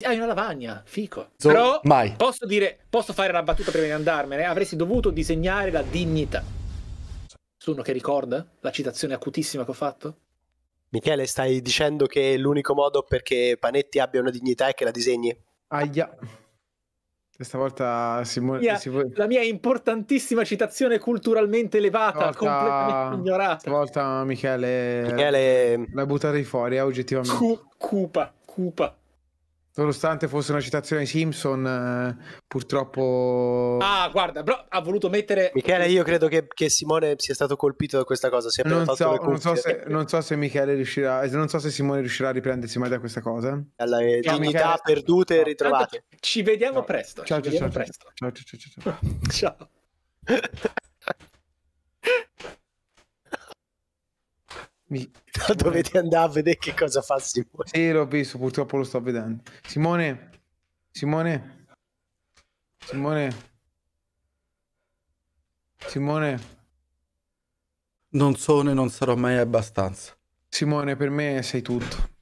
Hai una lavagna, fico. So, Però mai. Posso, dire, posso fare una battuta prima di andarmene? Avresti dovuto disegnare la dignità. Su uno che ricorda la citazione acutissima che ho fatto? Michele, stai dicendo che l'unico modo perché Panetti abbia una dignità è che la disegni? Aia. Questa volta Simone... Yeah, si vuole... La mia importantissima citazione culturalmente elevata, volta... completamente ignorata. Stavolta Michele... Michele... La butterei fuori, eh, oggettivamente. cupa, cupa. Nonostante fosse una citazione ai Simpson, eh, purtroppo. Ah, guarda, bro, ha voluto mettere. Michele, io credo che, che Simone sia stato colpito da questa cosa. Si è non, so, non, so se, non so se Michele riuscirà, eh, non so se Simone riuscirà a riprendersi mai da questa cosa. Alla eh, dignità Michele. perdute e ritrovate. Ci vediamo presto. ciao, ciao, ciao. ciao. Mi... dovete andare a vedere che cosa fa Simone. Sì, l'ho visto, purtroppo lo sto vedendo. Simone, Simone, Simone, Simone. Non sono e non sarò mai abbastanza. Simone, per me sei tutto.